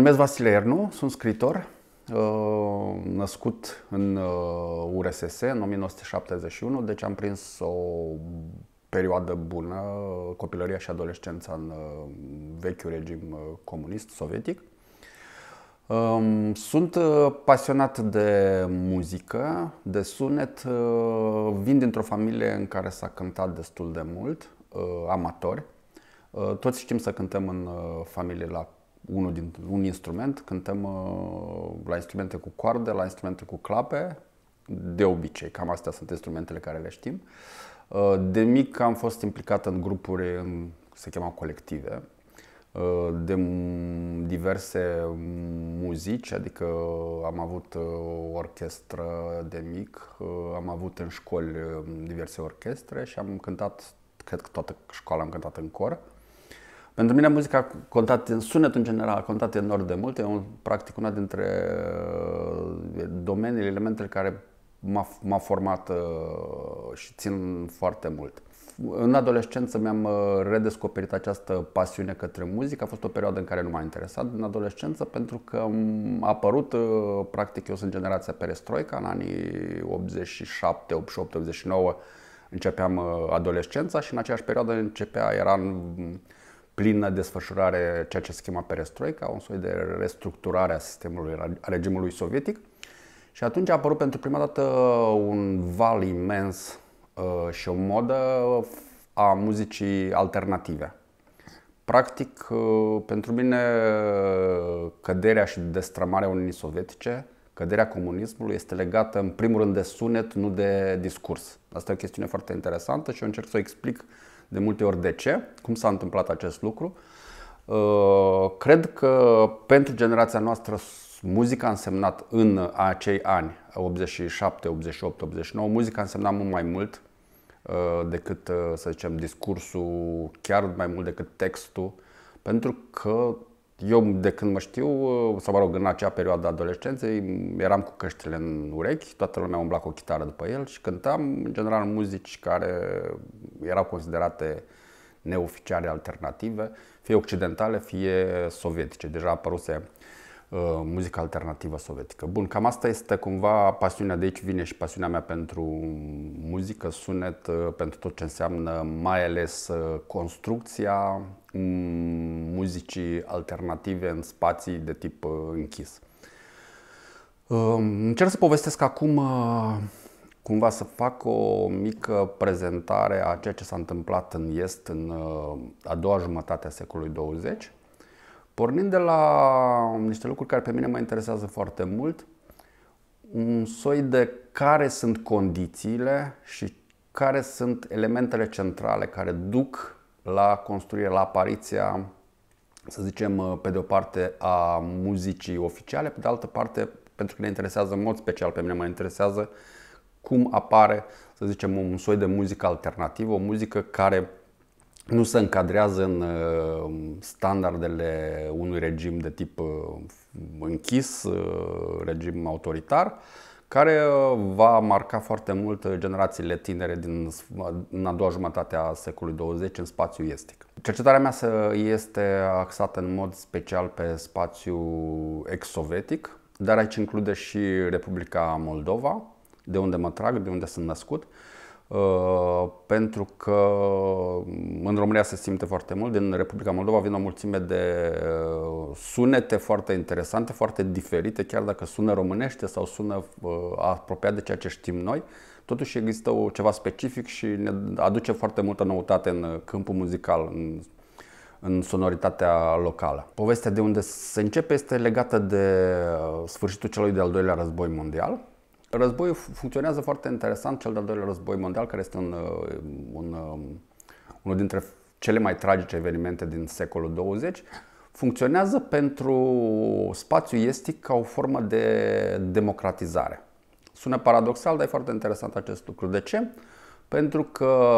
numesc Vasile Ernu, sunt scritor, uh, născut în URSS uh, în 1971, deci am prins o perioadă bună, copilăria și adolescența în uh, vechiul regim comunist sovietic. Um, sunt pasionat de muzică, de sunet. Vin dintr-o familie în care s-a cântat destul de mult, amatori. Toți știm să cântăm în familie la unul din un instrument, cântăm uh, la instrumente cu coarde, la instrumente cu clape, de obicei, cam astea sunt instrumentele care le știm. Uh, de mic am fost implicat în grupuri, în, se chema colective, uh, de diverse muzici, adică am avut o orchestră de mic, am avut în școli diverse orchestre și am cântat, cred că toată școala am cântat în cor. Pentru mine muzica a contat, sunetul în general a contat enorm de mult, e un, practic una dintre uh, domeniile, elementele care m-a, m-a format uh, și țin foarte mult. În adolescență mi-am uh, redescoperit această pasiune către muzică. A fost o perioadă în care nu m-a interesat în adolescență pentru că a apărut, practic eu sunt generația perestroica în anii 87, 88, 89 începeam adolescența și în aceeași perioadă începea, era în, plină desfășurare ceea ce se chema perestroica, un soi de restructurare a sistemului, a regimului sovietic. Și atunci a apărut pentru prima dată un val imens uh, și o modă a muzicii alternative. Practic, uh, pentru mine, căderea și destrămarea Uniunii Sovietice, căderea comunismului este legată în primul rând de sunet, nu de discurs. Asta e o chestiune foarte interesantă și eu încerc să o explic de multe ori de ce, cum s-a întâmplat acest lucru. Uh, cred că pentru generația noastră muzica a însemnat în acei ani, 87, 88, 89, muzica a însemnat mult mai mult uh, decât, uh, să zicem, discursul, chiar mai mult decât textul, pentru că eu, de când mă știu, să mă rog, în acea perioadă de adolescenței, eram cu căștile în urechi, toată lumea umbla cu o chitară după el și cântam, în general, muzici care erau considerate neoficiale alternative, fie occidentale, fie sovietice. Deja apăruse Uh, muzica alternativă sovietică. Bun, cam asta este cumva pasiunea, de aici vine și pasiunea mea pentru muzică, sunet, uh, pentru tot ce înseamnă, mai ales uh, construcția mm, muzicii alternative în spații de tip închis. Um, încerc să povestesc acum cumva să fac o mică prezentare a ceea ce s-a întâmplat în Est în a doua jumătate a secolului 20 Pornind de la niște lucruri care pe mine mă interesează foarte mult, un soi de care sunt condițiile și care sunt elementele centrale care duc la construire, la apariția, să zicem, pe de o parte a muzicii oficiale, pe de altă parte, pentru că ne interesează în mod special, pe mine mă interesează cum apare, să zicem, un soi de muzică alternativă, o muzică care nu se încadrează în uh, standardele unui regim de tip uh, închis, uh, regim autoritar, care va marca foarte mult generațiile tinere din, în a doua jumătate a secolului 20 în spațiu estic. Cercetarea mea este axată în mod special pe spațiu ex-sovietic, dar aici include și Republica Moldova, de unde mă trag, de unde sunt născut, Uh, pentru că mm, în România se simte foarte mult, din Republica Moldova vin o mulțime de uh, sunete foarte interesante, foarte diferite, chiar dacă sună românește sau sună uh, apropiat de ceea ce știm noi, totuși există ceva specific și ne aduce foarte multă noutate în câmpul muzical, în, în sonoritatea locală. Povestea de unde se începe este legată de sfârșitul celui de-al doilea război mondial, Războiul funcționează foarte interesant, cel de-al doilea război mondial, care este un, uh, un, um, unul dintre cele mai tragice evenimente din secolul 20, funcționează pentru spațiul estic ca o formă de democratizare. Sună paradoxal, dar e foarte interesant acest lucru. De ce? Pentru că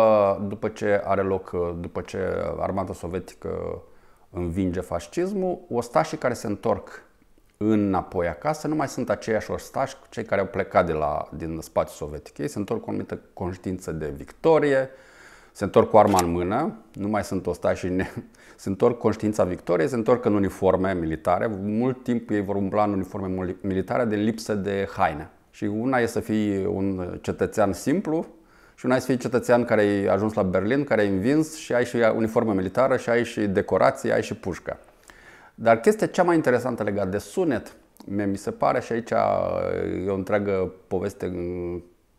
după ce are loc, uh, după ce armata sovietică învinge fascismul, ostașii care se întorc înapoi acasă nu mai sunt aceiași ostași cu cei care au plecat de la, din spațiul sovietic. Ei se întorc cu o anumită conștiință de victorie, se întorc cu arma în mână, nu mai sunt ostași, ne... se întorc conștiința victoriei, se întorc în uniforme militare. Mult timp ei vor umbla în uniforme militare de lipsă de haine. Și una e să fii un cetățean simplu și una e să fii cetățean care ai ajuns la Berlin, care ai învins și ai și uniformă militară și ai și decorații, ai și pușcă. Dar chestia cea mai interesantă legată de sunet, mi se pare, și aici uh, e o întreagă poveste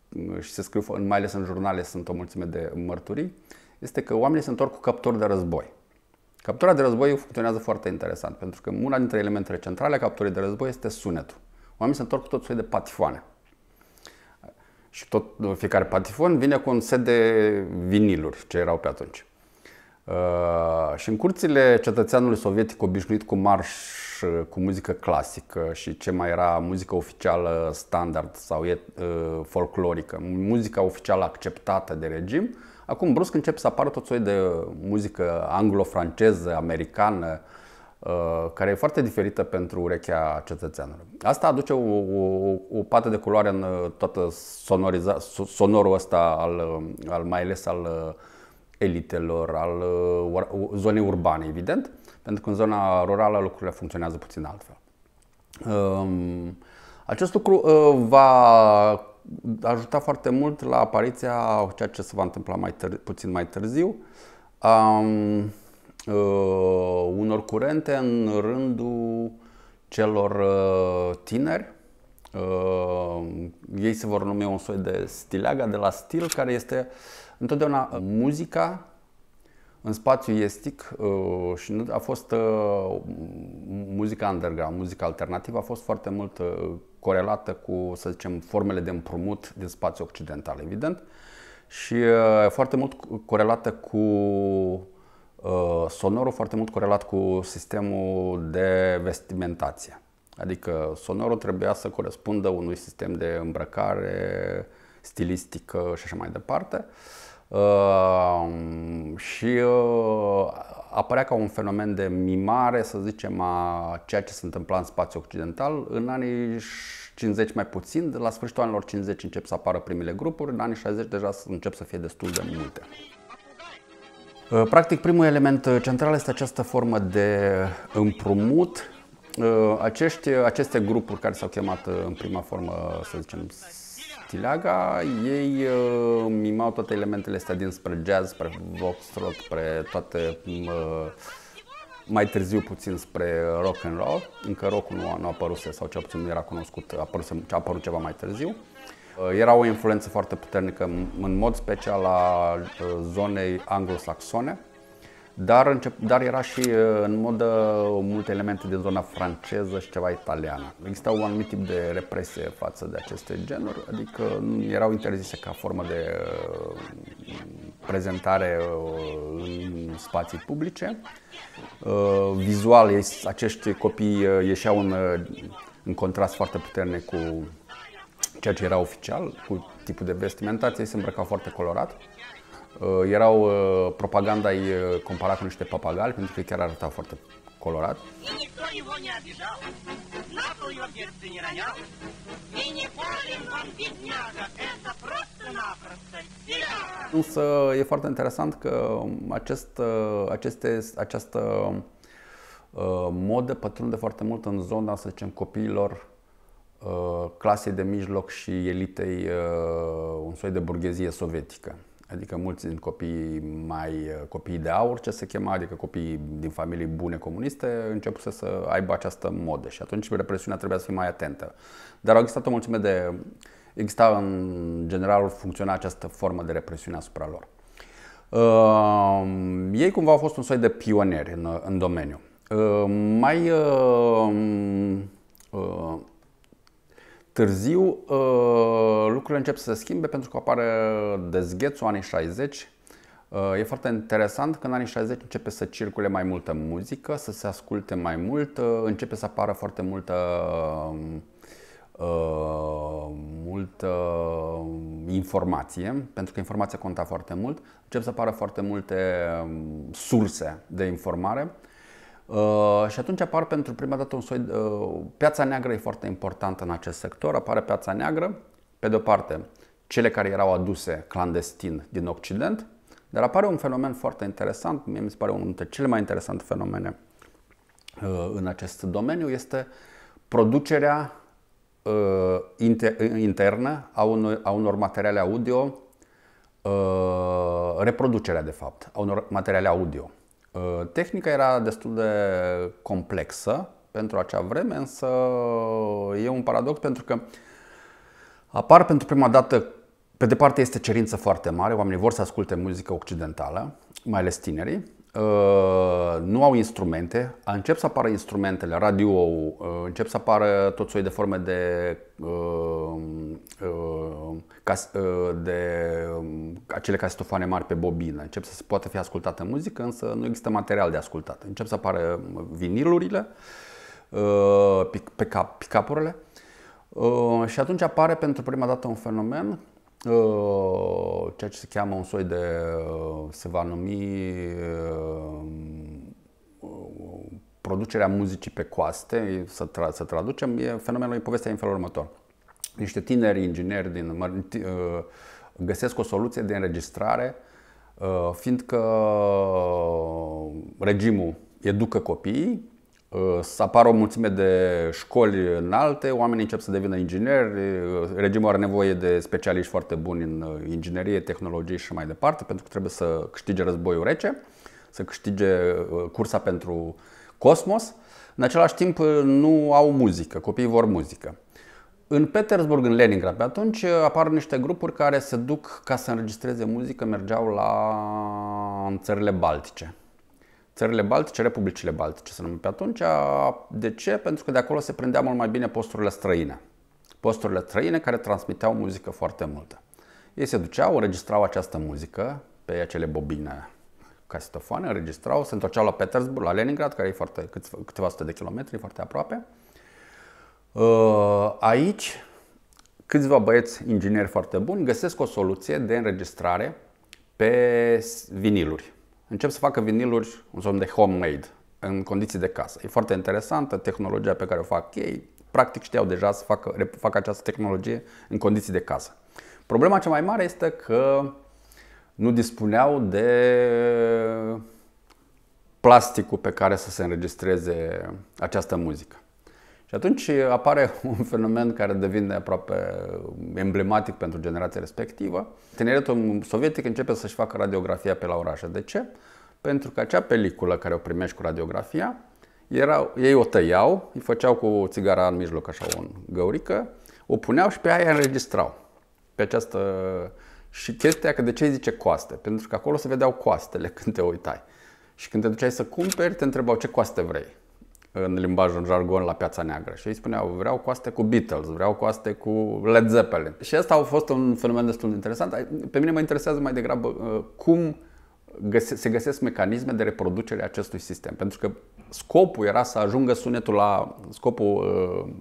uh, și se scriu, mai ales în jurnale, sunt o mulțime de mărturii, este că oamenii se întorc cu captori de război. Captura de război funcționează foarte interesant, pentru că una dintre elementele centrale a capturii de război este sunetul. Oamenii se întorc cu tot soi de patifoane. Și tot, fiecare patifon vine cu un set de viniluri ce erau pe atunci. Uh, și în curțile cetățeanului sovietic obișnuit cu marș, uh, cu muzică clasică și ce mai era muzică oficială standard sau uh, folclorică, muzica oficială acceptată de regim, acum brusc încep să apară tot de muzică anglo-franceză, americană, care e foarte diferită pentru urechea cetățeanului. Asta aduce o, o, o pată de culoare în toată sonoriza, sonorul ăsta, al, al mai ales al elitelor, al uh, zonei urbane, evident, pentru că în zona rurală lucrurile funcționează puțin altfel. Um, acest lucru uh, va ajuta foarte mult la apariția ceea ce se va întâmpla mai târ- puțin mai târziu, a um, uh, unor curente în rândul celor uh, tineri. Uh, ei se vor numi un soi de stileaga de la stil, care este uh, Întotdeauna uh, muzica în spațiu estic uh, și a fost uh, muzica underground, muzica alternativă a fost foarte mult corelată cu, să zicem, formele de împrumut din spațiu occidental, evident, și foarte mult corelată cu sonorul, foarte mult corelat cu sistemul de vestimentație. Adică sonorul trebuia să corespundă unui sistem de îmbrăcare stilistică și așa mai departe. Uh, Ehm, și uh, apărea ca un fenomen de mimare, să zicem, a ceea ce se întâmpla în spațiul occidental. În anii 50 mai puțin, de la sfârșitul anilor 50 încep să apară primele grupuri, în anii 60 deja încep să fie destul de multe. Uh, practic, primul element central este această formă de împrumut. Uh, acești, aceste grupuri care s-au chemat în prima formă, să zicem, Stileaga, ei uh, mimau toate elementele astea spre jazz, spre vox rock, spre toate mm, uh, mai târziu puțin spre rock and roll, încă rockul nu a, nu apăruse sau cel puțin nu era cunoscut, a apărut, a apărut ceva mai târziu. Uh, era o influență foarte puternică, în mod special a uh, zonei anglosaxone, dar, încep, dar era și uh, în modă multe elemente din zona franceză și ceva italiană. Exista un anumit tip de represie față de aceste genuri, adică erau interzise ca formă de uh, prezentare uh, în spații publice. Vizual, acești copii ieșeau în, în contrast foarte puternic cu ceea ce era oficial, cu tipul de vestimentație, se îmbrăcau foarte colorat. Uh, erau uh, propaganda uh, comparat cu niște papagali, pentru că chiar arăta foarte colorat. Însă e foarte interesant că um, acest, aceste, această modă pătrunde foarte mult în zona, să zicem, copiilor clasei de mijloc și elitei, un soi de burghezie sovietică. Adică mulți din copiii mai uh, copii de aur, ce se chema, adică copiii din familii bune comuniste, începuse să aibă această modă și atunci represiunea trebuia să fie mai atentă. Dar au existat o mulțime de... Exista în general, funcționa această formă de represiune asupra lor. Uh, ei cumva au fost un soi de pionieri în, în domeniu. Uh, mai uh, uh, Târziu uh, lucrurile încep să se schimbe pentru că apare dezghețul anii 60. Uh, e foarte interesant că în anii 60 începe să circule mai multă muzică, să se asculte mai mult, uh, începe să apară foarte multă multă informație, pentru că informația conta foarte mult, încep să apară foarte multe um, surse de informare Uh, și atunci apar pentru prima dată un soi. Uh, piața neagră e foarte importantă în acest sector. Apare piața neagră, pe de-o parte, cele care erau aduse clandestin din Occident, dar apare un fenomen foarte interesant, mie mi se pare unul dintre cele mai interesante fenomene uh, în acest domeniu, este producerea uh, internă a a unor materiale audio, uh, reproducerea de fapt, a unor materiale audio. Ă, tehnica era destul de complexă pentru acea vreme, însă e un paradox pentru că apar pentru prima dată, pe de parte este cerință foarte mare, oamenii vor să asculte muzică occidentală, mai ales tinerii, Uh, nu au instrumente, încep să apară instrumentele, radio, uh, încep să apară tot soi de forme de, uh, de um, acele casetofoane mari pe bobină, încep să se poată fi ascultată muzică, însă nu există material de ascultat. Încep să apară vinilurile, pe capurile. și atunci apare pentru prima dată un fenomen Uh, ceea ce se cheamă un soi de, uh, se va numi uh, producerea muzicii pe coaste, să, tra- să traducem, e, fenomenul e povestea în felul următor. Niște tineri ingineri din, găsesc o soluție de înregistrare, fiindcă regimul educă copiii, Uh, să apară o mulțime de școli înalte, oamenii încep să devină ingineri, uh, regimul are nevoie de specialiști foarte buni în uh, inginerie, tehnologie și mai departe, pentru că trebuie să câștige războiul rece, să câștige cursa pentru cosmos. În același timp nu au muzică, copiii vor muzică. În Petersburg, în Leningrad, pe atunci apar niște grupuri care se duc ca să înregistreze muzică, mergeau la în țările baltice țările baltice, republicile baltice se numim pe atunci. De ce? Pentru că de acolo se prindea mult mai bine posturile străine. Posturile străine care transmiteau muzică foarte multă. Ei se duceau, înregistrau această muzică pe acele bobine casetofoane, înregistrau, se întorceau la Petersburg, la Leningrad, care e foarte, câteva sute de kilometri, foarte aproape. Uh, aici, câțiva băieți ingineri foarte buni găsesc o soluție de înregistrare pe viniluri încep să facă viniluri, un somn de homemade, în condiții de casă. E foarte interesantă tehnologia pe care o fac ei. Practic știau deja să facă, facă această tehnologie în condiții de casă. Problema cea mai mare este că nu dispuneau de plasticul pe care să se înregistreze această muzică. Și atunci apare un fenomen care devine aproape emblematic pentru generația respectivă. Tineretul sovietic începe să-și facă radiografia pe la orașe. De ce? Pentru că acea peliculă care o primești cu radiografia, era, ei o tăiau, îi făceau cu țigara în mijloc așa o găurică, o puneau și pe aia înregistrau. Pe această... Și chestia că de ce îi zice coaste? Pentru că acolo se vedeau coastele când te uitai. Și când te duceai să cumperi, te întrebau ce coaste vrei în limbaj, în jargon, la piața neagră. Și ei spuneau, vreau coaste cu Beatles, vreau coaste cu Led Zeppelin. Și asta a fost un fenomen destul de interesant. Pe mine mă interesează mai degrabă uh, cum se găsesc mecanisme de reproducere a acestui sistem. Pentru că scopul era să ajungă sunetul la... Scopul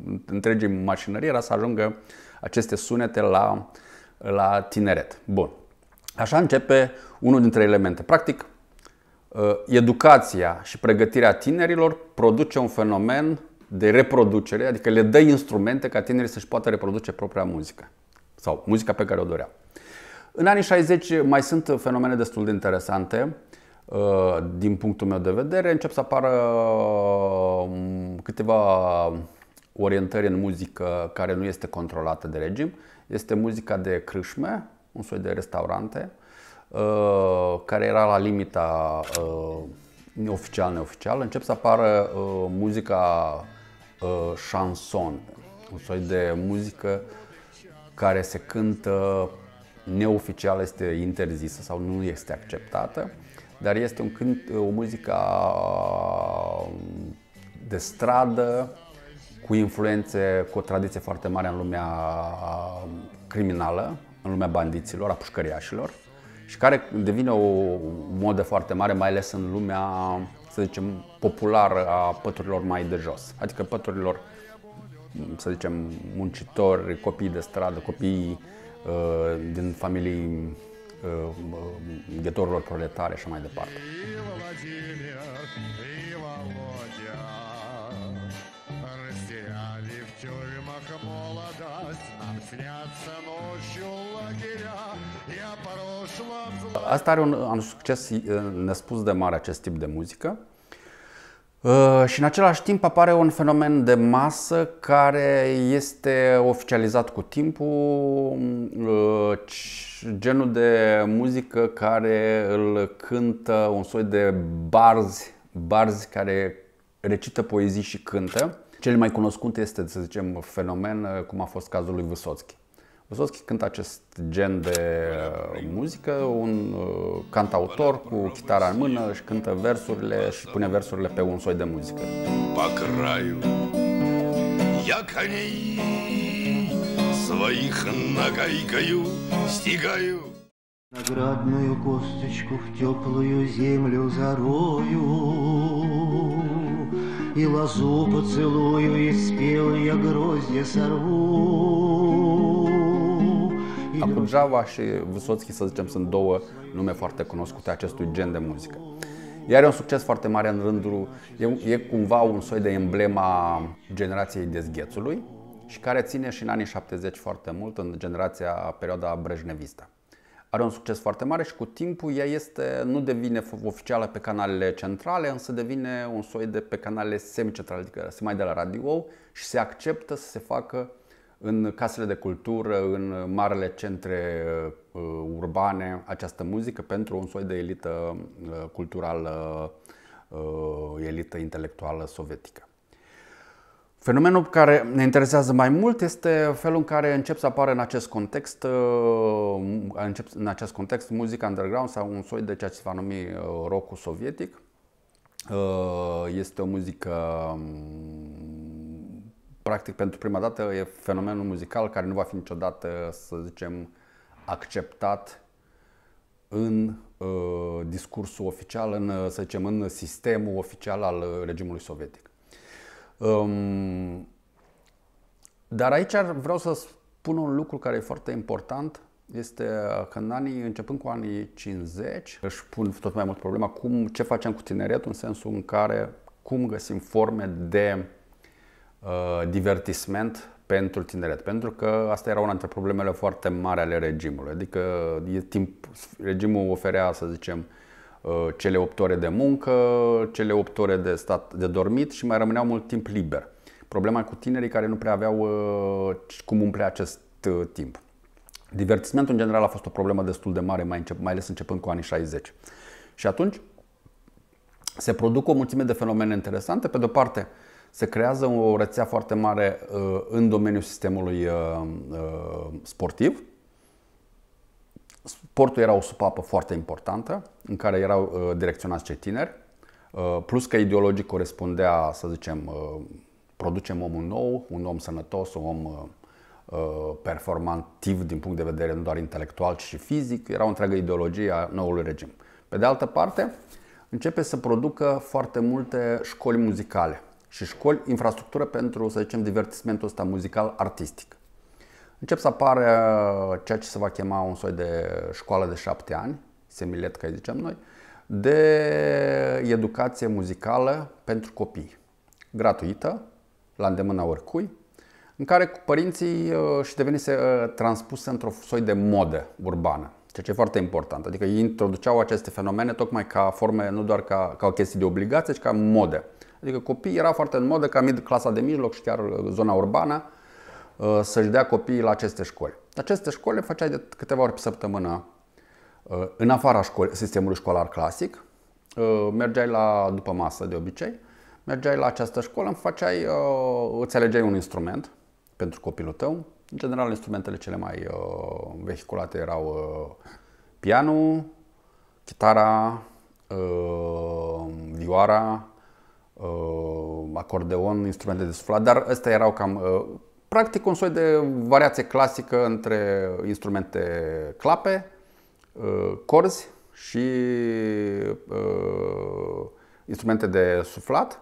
uh, întregii mașinării era să ajungă aceste sunete la, la tineret. Bun. Așa începe unul dintre elemente. Practic, Uh, educația și pregătirea tinerilor produce un fenomen de reproducere, adică le dă instrumente ca tinerii să-și poată reproduce propria muzică sau muzica pe care o doreau. În anii 60 mai sunt fenomene destul de interesante uh, din punctul meu de vedere. Încep să apară um, câteva orientări în muzică care nu este controlată de regim. Este muzica de crâșme, un soi de restaurante, Uh, care era la limita oficial-neoficială, uh, încep să apară uh, muzica chanson, un soi de muzică care se cântă neoficial, este interzisă sau nu este acceptată, dar este un cânt, o muzică de stradă cu influențe, cu o tradiție foarte mare în lumea criminală, în lumea bandiților, a pușcăriașilor și care devine o modă foarte mare, mai ales în lumea, să zicem, populară a păturilor mai de jos. Adică păturilor, să zicem, muncitori, copii de stradă, copii uh, din familii uh, ghetorilor proletare și mai departe тюрьмах молодость Нам снятся ночью лагеря Я по Asta are un, un succes nespus de mare, acest tip de muzică. Uh, și în același timp apare un fenomen de masă care este oficializat cu timpul, uh, genul de muzică care îl cântă un soi de barzi, barzi care recită poezii și cântă. Cel mai cunoscut este, să zicem, fenomen uh, cum a fost cazul lui Vysotsky. Vysotsky cântă acest gen de uh, muzică, un uh, cantautor cu chitara în mână și cântă versurile și pune versurile pe un soi de muzică. Я коней своих нагайкою стигаю. Наградную косточку в теплую землю зарою. И лозу поцелую, и спелые грозди сорву. Acum Java și Vysotski, să zicem, sunt două nume foarte cunoscute acestui gen de muzică. Iar e un succes foarte mare în rândul, e, e cumva un soi de emblema generației dezghețului și care ține și în anii 70 foarte mult în generația perioada brejnevistă are un succes foarte mare și cu timpul ea este, nu devine oficială pe canalele centrale, însă devine un soi de pe canalele semicentrale, adică se mai de la radio și se acceptă să se facă în casele de cultură, în marele centre uh, urbane această muzică pentru un soi de elită uh, culturală, uh, elită intelectuală sovietică. Fenomenul care ne interesează mai mult este felul în care încep să apară în acest context, uh, încep, în acest context muzica underground sau un soi de ceea ce se va numi uh, rockul sovietic. Uh, este o muzică um, practic pentru prima dată e fenomenul muzical care nu va fi niciodată, să zicem, acceptat în discursul oficial, în, să zicem, în sistemul oficial al regimului sovietic. Um, dar aici vreau să spun un lucru care e foarte important. Este uh, că în anii, începând cu anii 50, își pun tot mai mult problema cum, ce facem cu tineretul în sensul în care cum găsim forme de uh, divertisment pentru tineret. Pentru că asta era una dintre problemele foarte mari ale regimului. Adică e timp, regimul oferea, să zicem, uh, Uh, cele 8 ore de muncă, cele 8 ore de stat de dormit și mai rămâneau mult timp liber. Problema cu tinerii care nu prea aveau uh, cum umple acest uh, timp. Divertismentul în general a fost o problemă destul de mare, mai, încep, mai ales începând cu anii 60. Și atunci se produc o mulțime de fenomene interesante. Pe de-o parte, se creează o rețea foarte mare în domeniul sistemului sportiv, Sportul era o supapă foarte importantă în care erau uh, direcționați cei tineri, uh, plus că ideologic corespundea, să zicem, uh, producem omul nou, un om sănătos, un om uh, uh, performantiv din punct de vedere nu doar intelectual, ci și fizic, era o întreagă ideologie a noului regim. Pe de altă parte, începe să producă foarte multe școli muzicale și școli, infrastructură pentru, să zicem, divertismentul ăsta muzical artistic încep să apară uh, ceea ce se va chema un soi de școală de șapte ani, semilet, ca zicem noi, de educație muzicală pentru copii, gratuită, la îndemâna oricui, în care părinții uh, și devenise uh, transpusă într-o soi de modă urbană, ceea ce e foarte important. Adică ei introduceau aceste fenomene tocmai ca forme, nu doar ca, ca o chestie de obligație, ci ca modă. Adică copiii erau foarte în modă ca mid clasa de mijloc și chiar zona urbană, Uh, să-și dea copiii la aceste școli. Aceste școli le făceai de câteva ori pe săptămână uh, în afara școli, sistemului școlar clasic. Uh, mergeai la, după masă de obicei, mergeai la această școală, îmi făceai, îți alegeai un instrument pentru copilul tău. În general, instrumentele cele mai vehiculate erau pianul, chitara, vioara, acordeon, instrumente de suflat, dar astea erau cam Practic un soi de variație clasică între instrumente clape, uh, corzi și uh, instrumente de suflat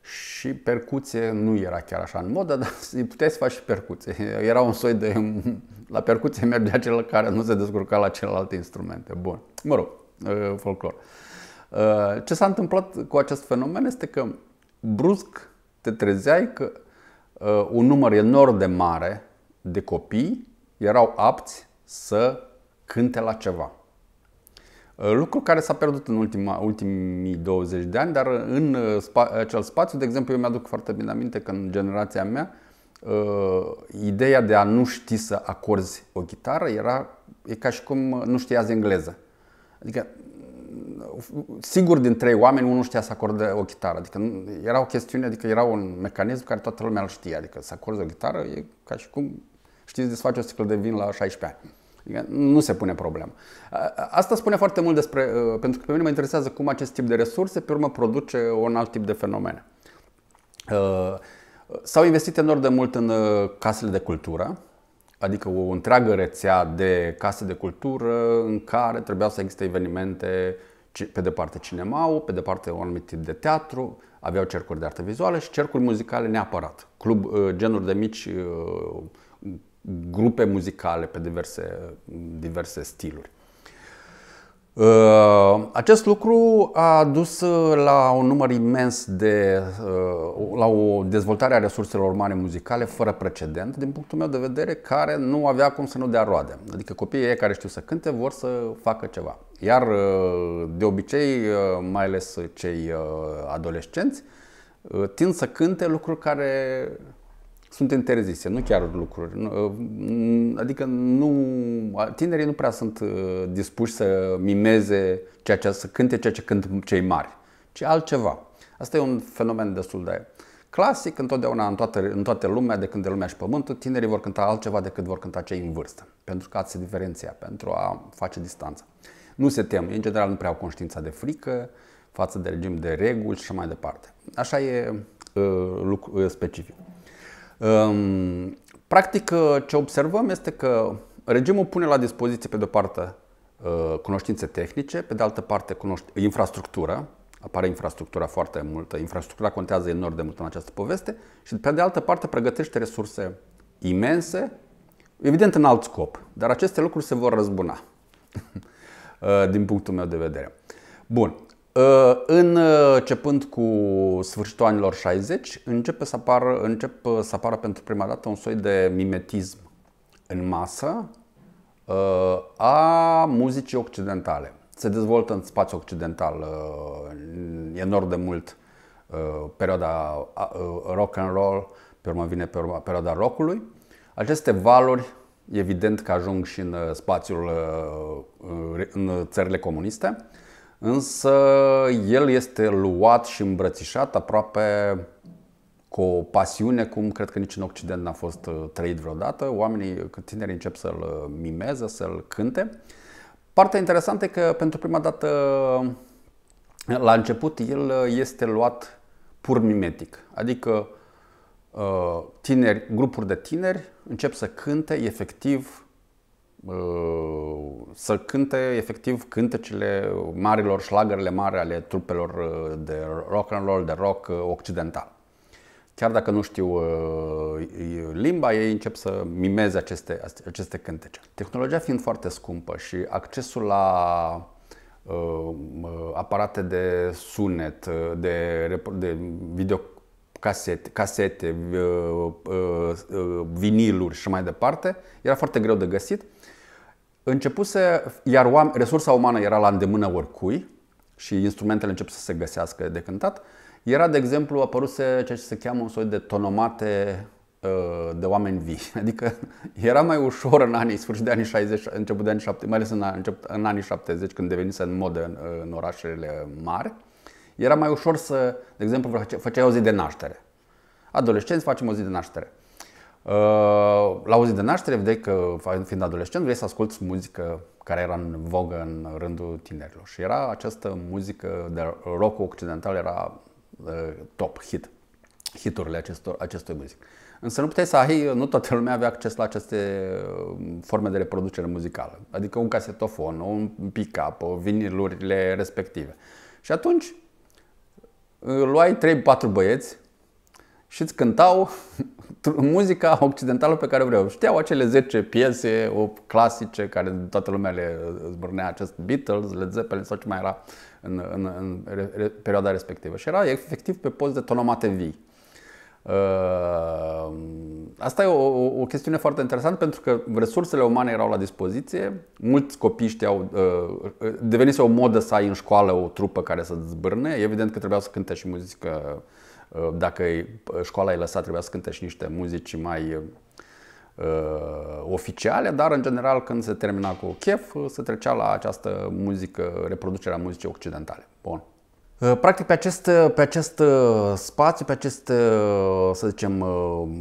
și percuție nu era chiar așa în modă, dar puteai să faci și percuție. Era un soi de... La percuție mergea cel care nu se descurca la celelalte instrumente. Bun, mă rog, uh, folclor. Ce s-a întâmplat cu acest fenomen este că brusc te trezeai că Uh, un număr enorm de mare de copii erau apți să cânte la ceva. Uh, lucru care s-a pierdut în ultima, ultimii 20 de ani, dar în uh, spa, acel spațiu, de exemplu, eu mi-aduc foarte bine aminte că în generația mea, uh, ideea de a nu ști să acorzi o chitară era e ca și cum nu știați engleză. Adică singur din trei oameni, unul știa să acorde o chitară. Adică era o chestiune, adică era un mecanism care toată lumea îl știa. Adică să acorzi o chitară e ca și cum știți desface o sticlă de vin la 16 ani. Adică nu se pune problemă. Asta spune foarte mult despre, uh, pentru că pe mine mă interesează cum acest tip de resurse pe urmă produce un alt tip de fenomene. Uh, s-au investit enorm de mult în uh, casele de cultură, adică o întreagă rețea de case de cultură în care trebuiau să existe evenimente pe de parte cinemau, pe de parte un anumit tip de teatru, aveau cercuri de artă vizuală și cercuri muzicale neapărat. Club, uh, genuri de mici uh, grupe muzicale pe diverse, diverse stiluri. Uh, acest lucru a dus uh, la un număr imens de. Uh, la o dezvoltare a resurselor umane muzicale fără precedent, din punctul meu de vedere, care nu avea cum să nu dea roade. Adică copiii ei care știu să cânte vor să facă ceva. Iar de obicei, mai ales cei adolescenți, tind să cânte lucruri care sunt interzise, nu chiar lucruri. Uh, adică nu, tinerii nu prea sunt uh, dispuși să mimeze ceea ce să cânte ceea ce cânt cei mari, ci altceva. Asta e un fenomen destul de clasic, întotdeauna în toată, în toată lumea, de când e lumea și pământul, tinerii vor cânta altceva decât vor cânta cei în vârstă, pentru că ați se diferenția, pentru a face distanță. Nu se tem, în general nu prea au conștiința de frică față de regim de reguli și așa mai departe. Așa e uh, lucru, uh, specific. Ehm, practic, ă, ce observăm este că regimul pune la dispoziție, pe de-o parte, ă, cunoștințe tehnice, pe de altă parte, infrastructură, apare infrastructura foarte multă, infrastructura contează enorm de mult în această poveste și, pe de altă parte, pregătește resurse imense, evident în alt scop, dar aceste lucruri se vor răzbuna, ă, din punctul meu de vedere. Bun, în, uh, începând cu sfârșitul anilor 60, începe să, apară, încep să apară pentru prima dată un soi de mimetism în masă uh, a muzicii occidentale. Se dezvoltă în spațiu occidental uh, enorm de mult perioada rock and roll, pe urmă vine pe urmă, perioada rockului. Aceste valori evident că ajung și în spațiul în țările comuniste însă el este luat și îmbrățișat aproape cu o pasiune cum cred că nici în Occident n-a fost uh, trăit vreodată. Oamenii, tinerii încep să-l uh, mimeze, să-l cânte. Partea interesantă e că pentru prima dată uh, la început el este luat pur mimetic, adică tineri, grupuri de tineri încep să cânte efectiv Uh, să cânte efectiv cântecele marilor, șlagările mari ale trupelor uh, de rock and roll, de rock uh, occidental. Chiar dacă nu știu limba, ei încep să mimeze aceste, aceste cântece. Tehnologia fiind foarte scumpă și accesul la aparate de sunet, de, de video casete, casete, viniluri și mai departe, era foarte greu de găsit Începuse, iar oameni, resursa umană era la îndemână oricui și instrumentele încep să se găsească de cântat. Era, de exemplu, apăruse ceea ce se cheamă un soi de tonomate ă, de oameni vii. Adică era mai ușor în anii, sfârșit de anii 60, început de anii 70, mai ales în, încep, în anii 70, când devenise în modă în, în orașele mari, era mai ușor să, de exemplu, făceai o zi de naștere. Adolescenți facem o zi de naștere. Uh, la o zi de naștere, vedeai că, fiind adolescent, vrei să asculti muzică care era în vogă în rândul tinerilor. Și era această muzică de rock occidental, era uh, top hit, hiturile acestor, acestui muzic. Însă nu puteai să ai, nu toată lumea avea acces la aceste uh, forme de reproducere muzicală, adică un casetofon, un pick-up, vinilurile respective. Și atunci luai 3-4 băieți și îți cântau muzica occidentală pe care vreau. Știau acele 10 piese o clasice care toată lumea le uh, zbârnea, acest Beatles, Led Zeppelin sau ce mai era în, în, în re, perioada respectivă. Și era efectiv pe post de tonomate vii. Uh, asta e o, o, o chestiune foarte interesantă pentru că resursele umane erau la dispoziție, mulți copii știau, uh, uh devenise o modă să ai în școală o trupă care să zbârne, evident că trebuia să cânte și muzică Uh, dacă școala e lăsat, trebuia să cânte și niște muzici mai uh, oficiale, dar în general când se termina cu chef, uh, se trecea la această muzică, reproducerea muzicii occidentale. Bun. Uh, practic pe acest, pe acest spațiu, pe acest, să zicem,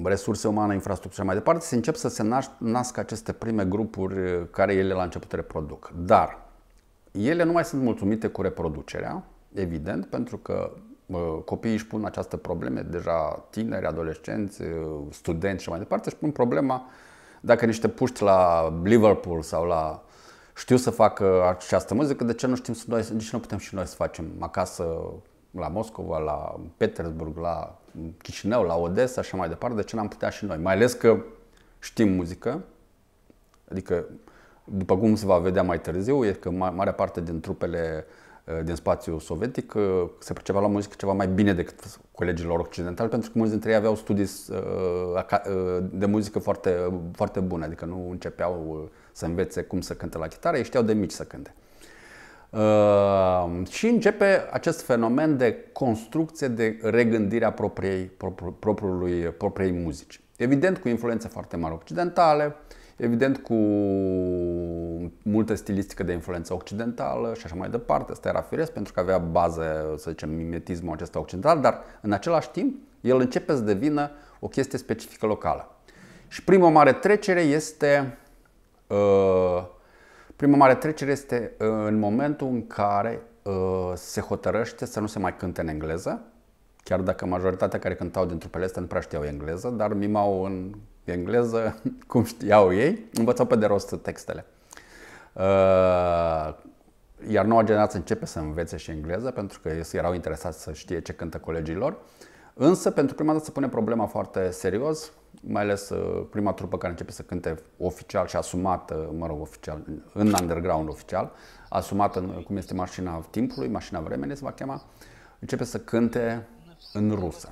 resurse umane, infrastructură și mai departe, se încep să se nască aceste prime grupuri care ele la început reproduc. Dar ele nu mai sunt mulțumite cu reproducerea, evident, pentru că copiii își pun această probleme, deja tineri, adolescenți, ă, studenți și mai departe, își pun problema dacă niște puști la Liverpool sau la știu să facă această muzică, de ce nu știm să noi, nici nu putem și noi să facem acasă la Moscova, la Petersburg, la Chișinău, la Odessa și mai departe, de ce n-am putea și noi? Mai ales că știm muzică, adică după cum se va vedea mai târziu, e că marea parte din trupele uh, Eh, din spațiul sovietic eh, se percepea la muzică ceva mai bine decât colegilor occidentali, pentru că mulți dintre ei aveau studii eh, de muzică foarte, foarte bune, adică nu începeau să învețe cum să cânte la chitară, ei știau de mici să cânte. și începe acest fenomen de construcție, de regândire a propriei, propriului, propriei muzici. Evident, cu influențe foarte mari occidentale, Evident cu multă stilistică de influență occidentală și așa mai departe, asta era firesc pentru că avea bază, să zicem, mimetismul acesta occidental, dar în același timp el începe să devină o chestie specifică locală. Și prima mare trecere este uh, prima mare trecere este uh, în momentul în care uh, se hotărăște să nu se mai cânte în engleză, chiar dacă majoritatea care cântau din trupele astea nu prea știau engleză, dar mimau în engleză, cum știau ei, învățau pe de rost textele. Uh, iar noua generație începe să învețe și engleză pentru că erau interesați să știe ce cântă colegii lor. Însă, pentru prima dată se pune problema foarte serios, mai ales uh, prima trupă care începe să cânte oficial și asumat, mă rog, oficial, în underground oficial, în, cum este mașina timpului, mașina vremenii se va chema, începe să cânte în rusă.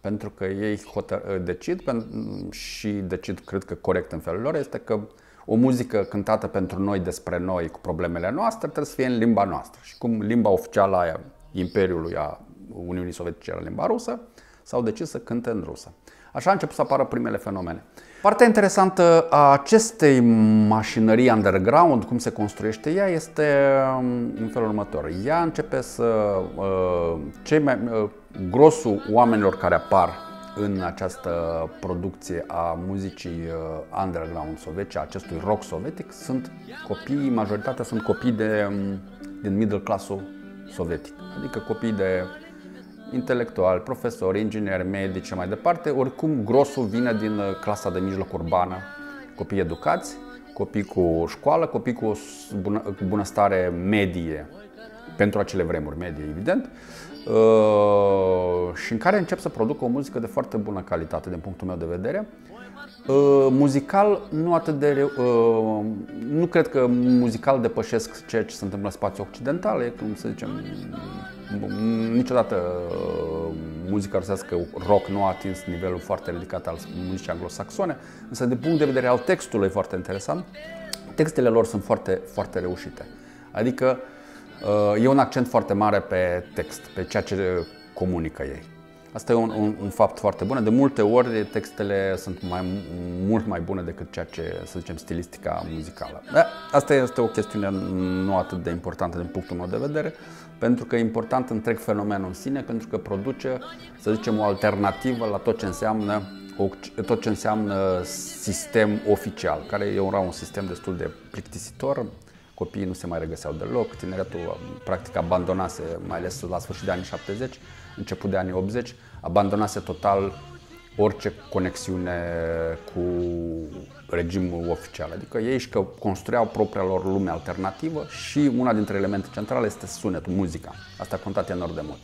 Pentru că ei hotăr- uh, decid și decid, cred că corect în felul lor, este că o muzică cântată pentru noi, despre noi, cu problemele noastre, trebuie să fie în limba noastră. Și cum limba oficială a Imperiului, a Uniunii Sovietice era limba rusă, s-au decis să cânte în rusă. Așa a început să apară primele fenomene. Partea interesantă a acestei mașinării underground, cum se construiește ea, este um, în felul următor. Ea începe să... Uh, cei mai, uh, grosul oamenilor care apar în această producție a muzicii uh, underground sovietice, a acestui rock sovietic, sunt copii, majoritatea sunt copii de, um, din middle classul sovietic, adică copii de intelectuali, profesori, ingineri, medici și mai departe, oricum grosul vine din uh, clasa de mijloc urbană, copii educați, copii cu școală, copii cu bună, cu bunăstare medie pentru acele vremuri medie, evident. Uh, Uh, și în care încep să produc o muzică de foarte bună calitate din punctul meu de vedere. Uh, muzical nu atât de uh, nu cred că muzical depășesc ceea ce se întâmplă în spațiul occidental, e cum să zicem niciodată muzica rusească rock nu a atins nivelul foarte ridicat al muzicii anglosaxone, însă din punct de vedere al textului foarte interesant. Textele lor sunt foarte, foarte reușite. Adică uh, Uh, e un accent foarte mare pe text, pe ceea ce comunică ei. Asta e un, un, un fapt foarte bun. De multe ori textele sunt mai, mult mai bune decât ceea ce, să zicem, stilistica muzicală. Da, asta este o chestiune nu atât de importantă din punctul meu de vedere, pentru că e important întreg fenomenul în sine, pentru că produce, să zicem, o alternativă la tot ce înseamnă tot ce înseamnă sistem oficial, care e un, un sistem destul de plictisitor, copiii nu se mai regăseau deloc, tineretul practic abandonase, mai ales la sfârșit de anii 70, început de anii 80, abandonase total orice conexiune cu regimul oficial. Adică ei și că construiau propria lor lume alternativă și una dintre elemente centrale este sunetul, muzica. Asta a contat enorm de mult.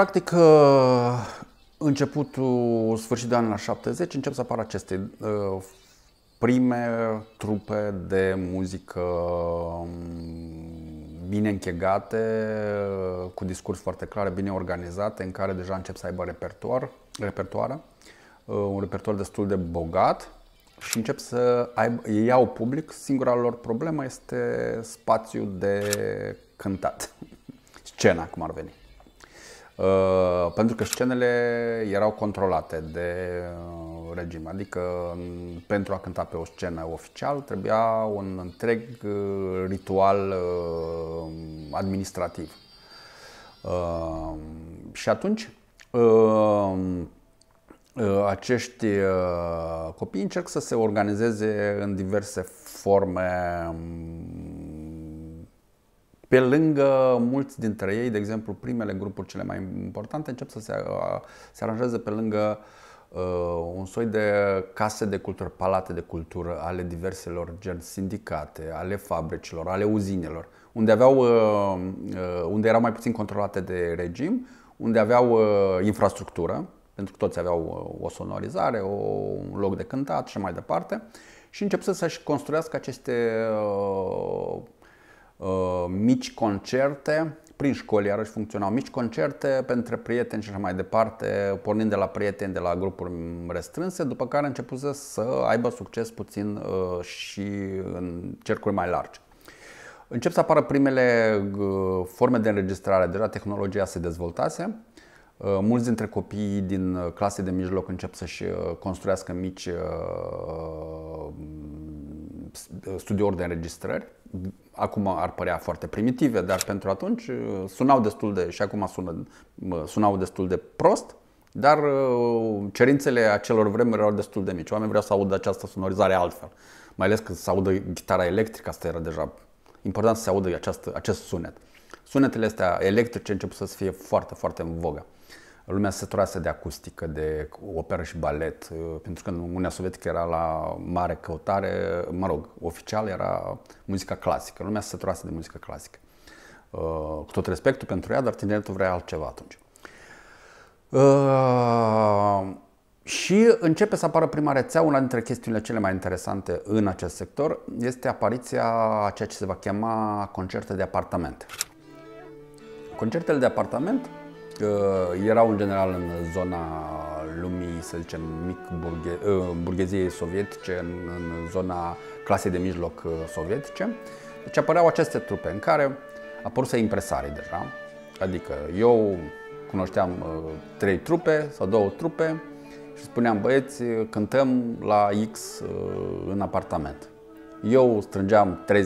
practic, uh, începutul, sfârșitul anilor 70, încep să apară aceste uh, prime trupe de muzică um, bine închegate, uh, cu discurs foarte clar, bine organizate, în care deja încep să aibă repertoar, repertoară, un repertoar destul de bogat și încep să aibă, iau public. Singura lor problemă este spațiul de cântat, scena, cum ar veni. Uh, pentru că scenele erau controlate de uh, regim. Adică pentru a cânta pe o scenă oficial trebuia un întreg uh, ritual administrativ. Și atunci acești copii încerc să se organizeze în diverse forme um, pe lângă mulți dintre ei, de exemplu, primele grupuri cele mai importante încep să se, se aranjeze pe lângă uh, un soi de case de cultură, palate de cultură ale diverselor gen sindicate, ale fabricilor, ale uzinelor, unde, aveau, uh, uh, unde erau mai puțin controlate de regim, unde aveau uh, infrastructură, pentru că toți aveau o sonorizare, o, un loc de cântat și mai departe, și încep să-și construiască aceste uh, Uh, mici concerte, prin școli iarăși funcționau mici concerte pentru prieteni și așa mai departe, pornind de la prieteni, de la grupuri restrânse, după care începuse să aibă succes puțin uh, și în cercuri mai largi. Încep să apară primele uh, forme de înregistrare, deja tehnologia se dezvoltase Uh, mulți dintre copiii din uh, clase de mijloc încep să-și uh, construiască mici studiouri de înregistrări. Acum ar părea foarte primitive, dar pentru atunci sunau destul de, și acum sună, sunau destul de prost, dar cerințele acelor vremuri erau destul de mici. Oamenii vreau să audă această sonorizare altfel. Mai ales că se audă gitara electrică, asta era deja important să se audă această, acest sunet. Sunetele astea electrice încep să fie foarte, foarte în voga lumea săturase de acustică, de operă și balet, uh, pentru că în Uniunea Sovietică era la mare căutare, mă rog, oficial era muzica clasică, lumea săturase de muzică clasică. Uh, cu tot respectul pentru ea, dar tineretul vrea altceva atunci. Uh, și începe să apară prima rețea, una dintre chestiunile cele mai interesante în acest sector este apariția a ceea ce se va chema concerte de apartament. Concertele de apartament erau în general în zona lumii, să zicem, mic burghe, ă, burgheziei sovietice, în, în zona clasei de mijloc ă, sovietice. Deci apăreau aceste trupe în care apăruse impresarii deja, adică eu cunoșteam ă, trei trupe sau două trupe și spuneam băieți, cântăm la X în apartament. Eu strângeam 30-40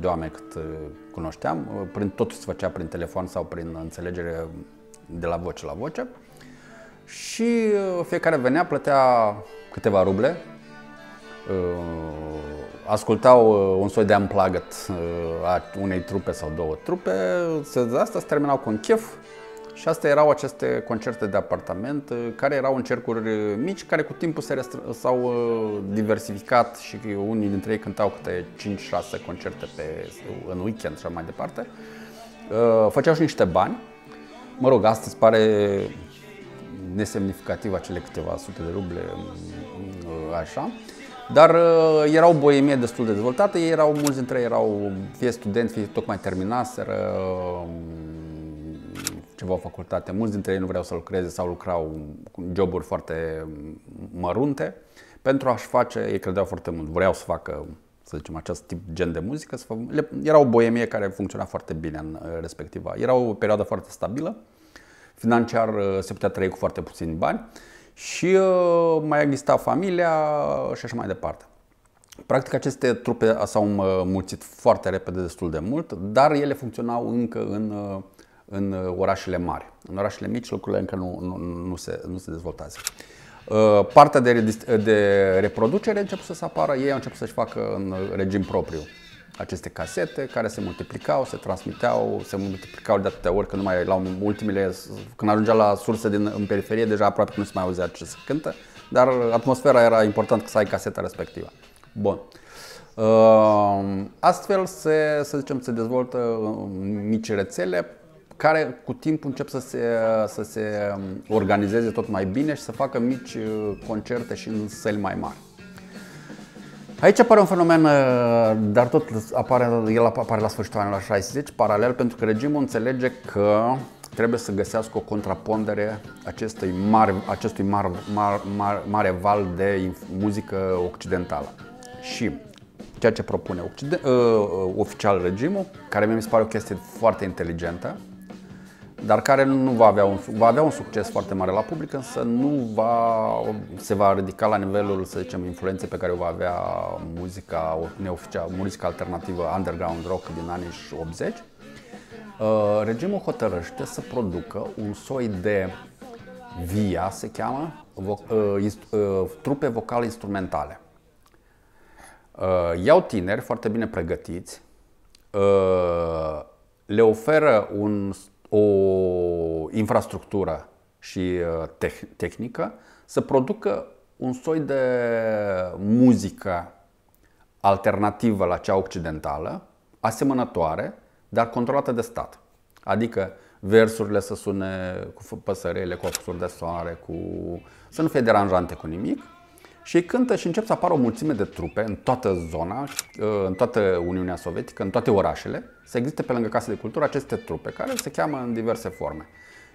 de oameni cât cunoșteam, prin tot se făcea prin telefon sau prin înțelegere de la voce la voce. Și uh, fiecare venea, plătea câteva ruble, uh, ascultau uh, un soi de amplagăt a unei trupe sau două trupe, se, asta se terminau cu un chef și asta erau aceste concerte de apartament care erau în cercuri mici, care cu timpul s-au diversificat și unii dintre ei cântau câte 5-6 concerte pe, în weekend și mai departe. Făceau și niște bani Mă rog, astăzi pare nesemnificativ acele câteva sute de ruble, mm, mm, așa. Dar uh, erau boemie destul de dezvoltate, ei erau, mulți dintre ei erau fie studenți, fie tocmai terminaseră mm, ceva o facultate. Mulți dintre ei nu vreau să lucreze sau lucrau cu joburi foarte mărunte pentru a-și face, ei credeau foarte mult, vreau să facă să zicem, acest tip gen de muzică. Era o boemie care funcționa foarte bine în uh, respectiva. Era o perioadă foarte stabilă, financiar uh, se putea trăi cu foarte puțini bani și uh, mai exista familia și așa mai departe. Practic aceste trupe s-au mulțit foarte repede, destul de mult, dar ele funcționau încă în, în orașele mari. În orașele mici lucrurile încă nu, nu, nu, se, nu se dezvoltase. Uh, partea de, de reproducere începe să se apară, ei au început să-și facă în regim propriu aceste casete care se multiplicau, se transmiteau, se multiplicau de atâtea ori când mai la ultimele, când ajungea la surse din, în periferie, deja aproape că nu se mai auzea ce se cântă, dar atmosfera era important că să ai caseta respectivă. Bun. Uh, astfel se, să zicem, se dezvoltă uh, mici rețele care cu timpul încep să se, să se um, organizeze tot mai bine și să facă mici uh, concerte și în săli mai mari. Aici apare un fenomen, uh, dar tot apare, el apare la sfârșitul anului 60, paralel, pentru că regimul înțelege că trebuie să găsească o contrapondere acestui, mar, acestui mar, mar, mar, mare val de muzică occidentală. Și ceea ce propune uh, uh, oficial regimul, care mi se pare o chestie foarte inteligentă, dar care nu va avea un, va avea un succes foarte mare la public, însă nu va, se va ridica la nivelul, să zicem, influenței pe care o va avea muzica neoficială, muzica alternativă underground rock din anii 80. Uh, regimul hotărăște să producă un soi de via, se cheamă, vo- uh, ist- uh, trupe vocale instrumentale. Iau tineri foarte bine pregătiți, le oferă un o infrastructură și uh, teh- tehnică să producă un soi de muzică alternativă la cea occidentală, asemănătoare, dar controlată de stat. Adică versurile să sune cu păsările, cu de soare, cu... să nu fie deranjante cu nimic, și ei cântă și încep să apară o mulțime de trupe în toată zona, uh, în toată Uniunea Sovietică, în toate orașele. Să existe pe lângă case de cultură aceste trupe, care se cheamă în diverse forme.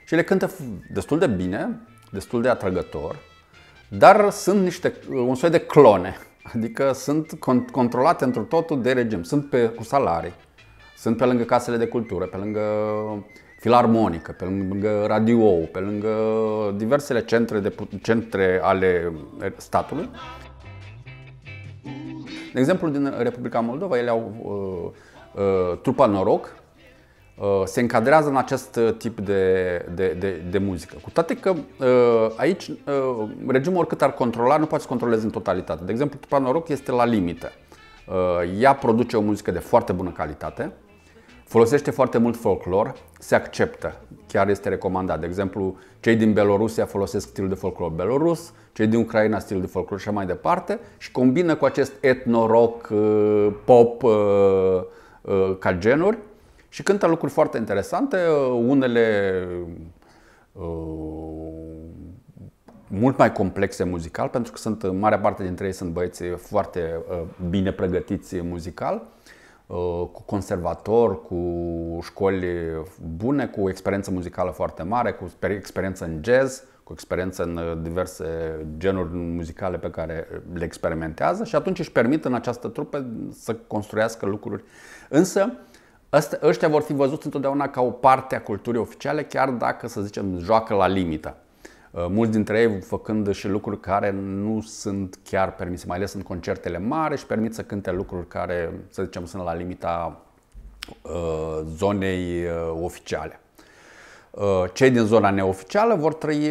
Și le cântă destul de bine, destul de atrăgător, dar sunt niște, uh, un soi de clone, adică sunt controlate într totul de regim. Sunt pe, cu salarii, sunt pe lângă casele de cultură, pe lângă filarmonică, pe lângă radio, pe lângă diversele centre, de, centre ale eh, statului. De exemplu, din Republica Moldova, ele au uh, uh, trupa Noroc, uh, se încadrează în acest tip de, de, de, de muzică. Cu toate că uh, aici uh, regimul oricât ar controla, nu poate să controleze în totalitate. De exemplu, trupa Noroc este la limită. Uh, ea produce o muzică de foarte bună calitate, Folosește foarte mult folclor, se acceptă, chiar este recomandat. De exemplu, cei din Belorusia folosesc stilul de folclor belorus, cei din Ucraina stilul de folclor și mai departe și combină cu acest etno-rock, uh, pop uh, uh, ca genuri și cântă lucruri foarte interesante, unele mult mai complexe muzical, pentru că sunt, marea parte dintre ei sunt băieți foarte bine pregătiți muzical Uh, cu conservator, cu școli bune, cu experiență muzicală foarte mare, cu experiență în jazz, cu experiență în uh, diverse genuri muzicale pe care uh, le experimentează și atunci își permit în această trupă să construiască lucruri. Însă, ăștia vor fi văzuți întotdeauna ca o parte a culturii oficiale, chiar dacă, să zicem, joacă la limită. Uh, mulți dintre ei făcând și lucruri care nu sunt chiar permise, mai ales în concertele mari și permit să cânte lucruri care, să zicem, sunt la limita uh, zonei uh, oficiale. Cei din zona neoficială vor trăi,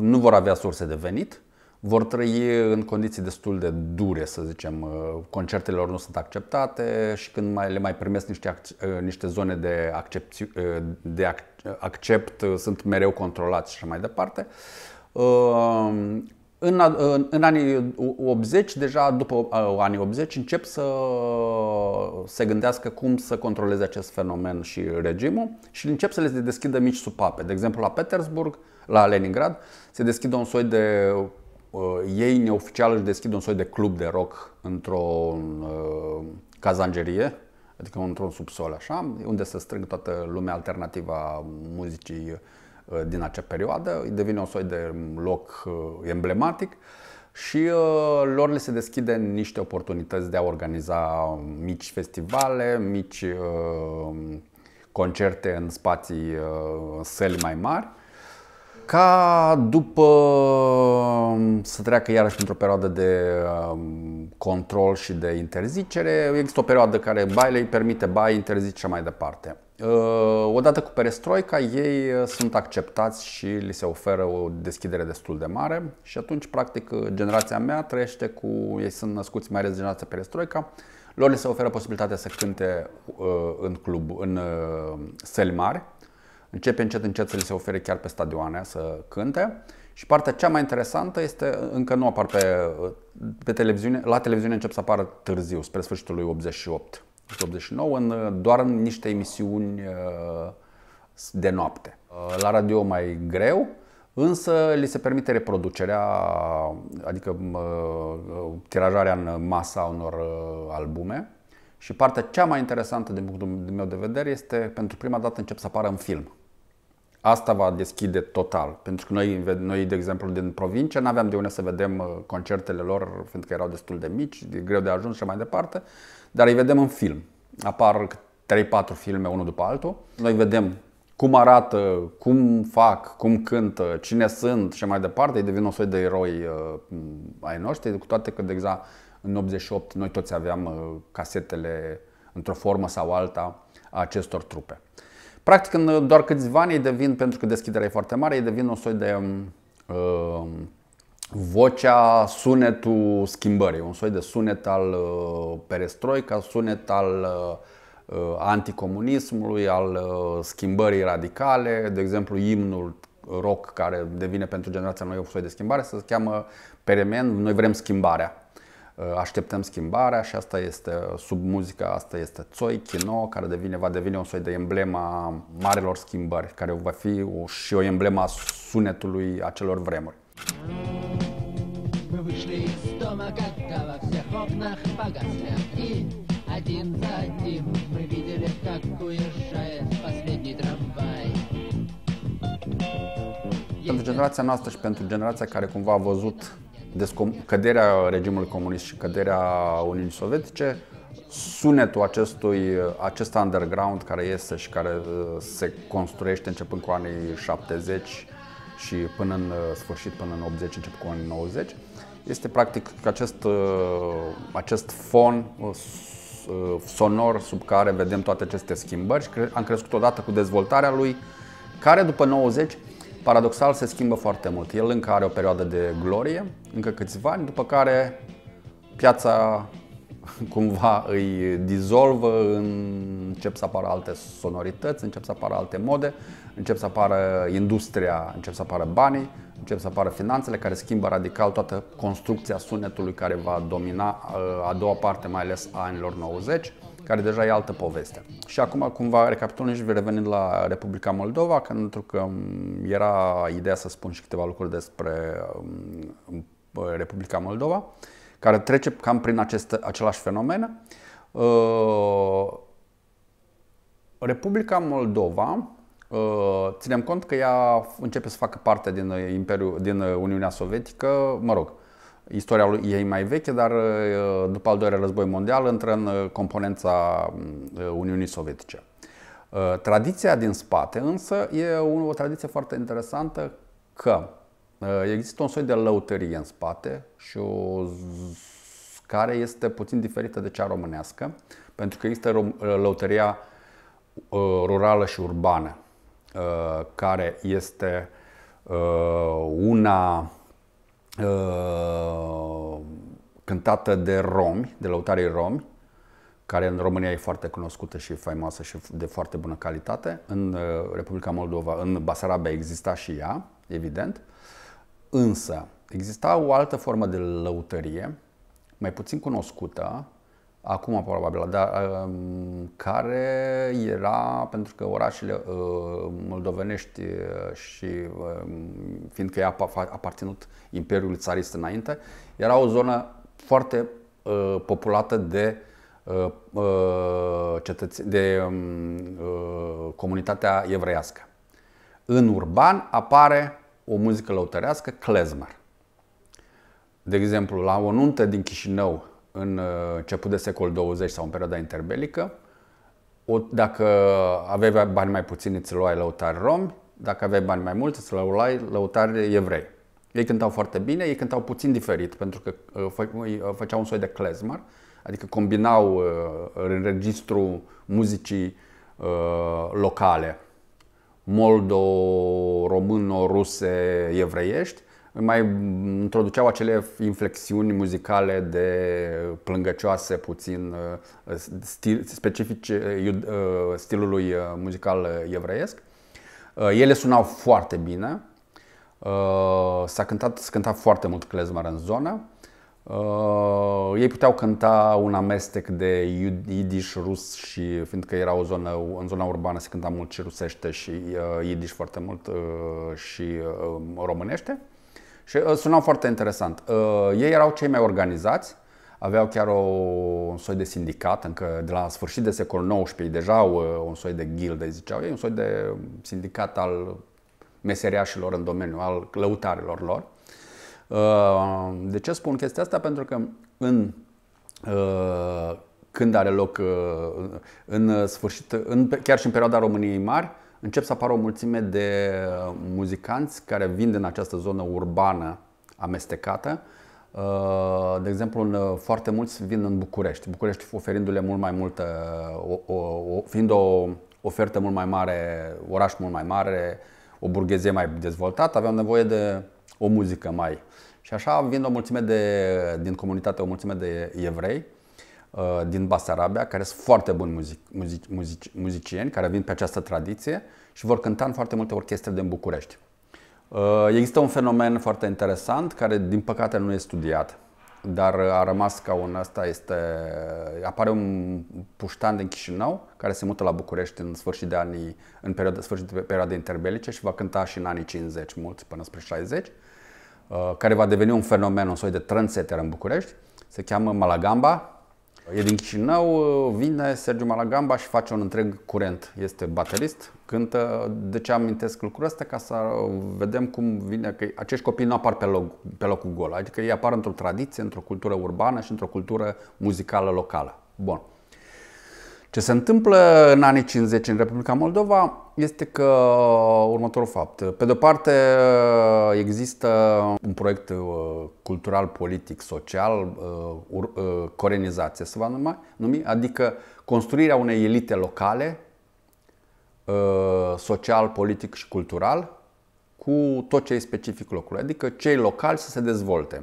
nu vor avea surse de venit, vor trăi în condiții destul de dure, să zicem. Uh, concertele lor nu sunt acceptate și când mai le mai primesc niște, uh, niște zone de, accepti, uh, de accept, sunt mereu controlați și așa mai departe. În, în, în anii 80, deja după anii 80, încep să se gândească cum să controleze acest fenomen și regimul și încep să le deschidă mici supape. De exemplu, la Petersburg, la Leningrad, se deschide un soi de Uh, ei neoficial își deschid un soi de club de rock într-o uh, cazangerie, adică într-un subsol așa, unde se strâng toată lumea alternativa muzicii uh, din acea perioadă, devine un soi de loc uh, emblematic și uh, lor le se deschide niște oportunități de a organiza mici festivale, mici uh, concerte în spații uh, săli mai mari ca după um, să treacă iarăși într-o perioadă de um, control și de interzicere, există o perioadă care bai le permite, bai interzice și mai departe. Uh, odată cu perestroica, ei uh, sunt acceptați și li se oferă o deschidere destul de mare și atunci, practic, uh, generația mea trăiește cu, ei sunt născuți mai ales generația perestroica, lor li se oferă posibilitatea să cânte în club, în săli mari, începe încet, încet să li se ofere chiar pe stadioane să cânte. Și partea cea mai interesantă este, încă nu apar pe, pe televiziune, la televiziune încep să apară târziu, spre sfârșitul lui 88. 89, în, doar în niște emisiuni uh, de noapte. Uh, la radio mai greu, însă li se permite reproducerea, adică uh, tirajarea în masa unor albume. Și partea cea mai interesantă din punctul meu de vedere este pentru prima dată încep să apară în film. Asta va deschide total, pentru că noi, noi de exemplu, din provincie nu aveam de unde să vedem uh, concertele lor, fiindcă erau destul de mici, de greu de ajuns și mai departe, dar îi vedem în film. Apar 3-4 filme, unul după altul. Noi vedem cum arată, cum fac, cum cântă, cine sunt și mai departe. Ei devin o soi de eroi uh, ai noștri, cu toate că, de exact, în 88 noi toți aveam uh, casetele într-o formă sau alta a acestor trupe. Practic, în uh, doar câțiva ani ei devin, pentru că deschiderea e foarte mare, ei devin un soi de uh, vocea, sunetul schimbării, un soi de sunet al uh, perestroica, sunet al uh, uh, anticomunismului, al uh, schimbării radicale, de exemplu, imnul rock care devine pentru generația noi un soi de schimbare, se cheamă Peremen, noi vrem schimbarea. Uh, așteptăm schimbarea și asta este uh, sub muzica, asta este Țoi, Chino, care devine, va deveni un soi de emblema marelor schimbări, care va fi o, și o emblema sunetului acelor vremuri. Один за одним мы видели, как уезжает последний трамвай. Pentru generația noastră și pentru generația care cumva a văzut căderea regimului comunist și căderea Uniunii Sovietice, sunetul acestui, acest underground care este și care uh, se construiește începând cu anii 70 și până în uh, sfârșit, până în 80, începând cu anii 90, este practic acest, uh, acest fon sonor sub care vedem toate aceste schimbări și am crescut odată cu dezvoltarea lui, care după 90 paradoxal se schimbă foarte mult. El încă are o perioadă de glorie, încă câțiva ani, după care piața cumva îi dizolvă, încep să apară alte sonorități, încep să apară alte mode, încep să apară industria, încep să apară banii, încep să apară finanțele care schimbă radical toată construcția sunetului care va domina uh, a doua parte mai ales a anilor 90 care deja e altă poveste. Și acum, cumva, recapitulăm și revenind la Republica Moldova, că pentru um, că era ideea să spun și câteva lucruri despre um, um, Republica Moldova, care trece cam prin acest, același fenomen. Uh, Republica Moldova, uh, ținem cont că ea începe să facă parte din, uh, Imperiul, din Uniunea Sovietică, mă rog, Istoria lui e mai veche, dar uh, după al doilea război mondial intră în uh, componența uh, Uniunii Sovietice. Tradiția din spate însă e o tradiție foarte interesantă că există un soi de lăutărie în spate și o care este puțin diferită de cea românească, pentru că există lăutăria rurală și urbană, care este una Uh, cântată de romi, de lăutarii romi, care în România e foarte cunoscută și faimoasă și de foarte bună calitate. În uh, Republica Moldova, în Basarabia exista și ea, evident. Însă exista o altă formă de lăutărie, mai puțin cunoscută, acum probabil, dar um, care era pentru că orașele uh, moldovenești uh, și um, fiindcă ea a aparținut Imperiului Țarist înainte, era o zonă foarte uh, populată de de um, comunitatea evreiască. În urban apare o muzică lăutărească, klezmer. De exemplu, la o nuntă din Chișinău, în uh, început de secol 20 sau în perioada interbelică, o, dacă aveai bani mai puțini, îți luai lăutari romi, dacă aveai bani mai mulți, îți luai lăutari evrei. Ei cântau foarte bine, ei cântau puțin diferit, pentru că uh, uh, făceau un soi de klezmar, adică combinau în registru muzicii locale, moldo, româno, ruse, evreiești mai introduceau acele inflexiuni muzicale de plângăcioase puțin uh, stil, specifice uh, uh, stilului muzical evreiesc. Ele sunau foarte bine. S-a cântat, s-a cântat foarte mult klezmer în zonă. ei puteau cânta un amestec de idiș rus și fiindcă era o zonă, în zona urbană se cânta mult și rusește și idiș foarte mult și românește. Și uh, sunau foarte interesant. Uh, ei erau cei mai organizați, aveau chiar o, un soi de sindicat, încă de la sfârșit de secol XIX deja au uh, un soi de ghilde, ziceau ei, un soi de sindicat al meseriașilor în domeniu, al lăutarilor lor. Uh, de ce spun chestia asta? Pentru că în uh, când are loc în sfârșit, în, chiar și în perioada României Mari, încep să apară o mulțime de uh, muzicanți care vin din această zonă urbană amestecată. Uh, de exemplu, uh, foarte mulți vin în București, București oferindu-le mult mai multă, fiind o ofertă mult mai mare, oraș mult mai mare, o burghezie mai dezvoltată, aveam nevoie de o muzică mai. Și așa vin o mulțime de, din comunitate, o mulțime de evrei Uh, din Basarabia, care sunt foarte buni muzic, muzic, muzic, muzicieni, care vin pe această tradiție și vor cânta în foarte multe orchestre din București. Uh, există un fenomen foarte interesant, care din păcate nu e studiat, dar a rămas ca un ăsta este... Apare un puștan din Chișinău, care se mută la București în sfârșit de anii, în perioada, de perioada interbelice și va cânta și în anii 50 mulți, până spre 60, uh, care va deveni un fenomen, un soi de trendsetter în București. Se cheamă Malagamba, E din Chișinău, vine Sergiu Malagamba și face un întreg curent. Este baterist, cântă. De ce amintesc lucrul ăsta? Ca să vedem cum vine, că acești copii nu apar pe, loc, pe locul gol. Adică ei apar într-o tradiție, într-o cultură urbană și într-o cultură muzicală locală. Bun. Ce se întâmplă în anii 50 în Republica Moldova este că următorul fapt. Pe de-o parte există un proiect uh, cultural, politic, social, uh, uh, corenizație se va numi, adică construirea unei elite locale, social, politic și cultural, cu tot ce e specific locului, adică cei locali să se dezvolte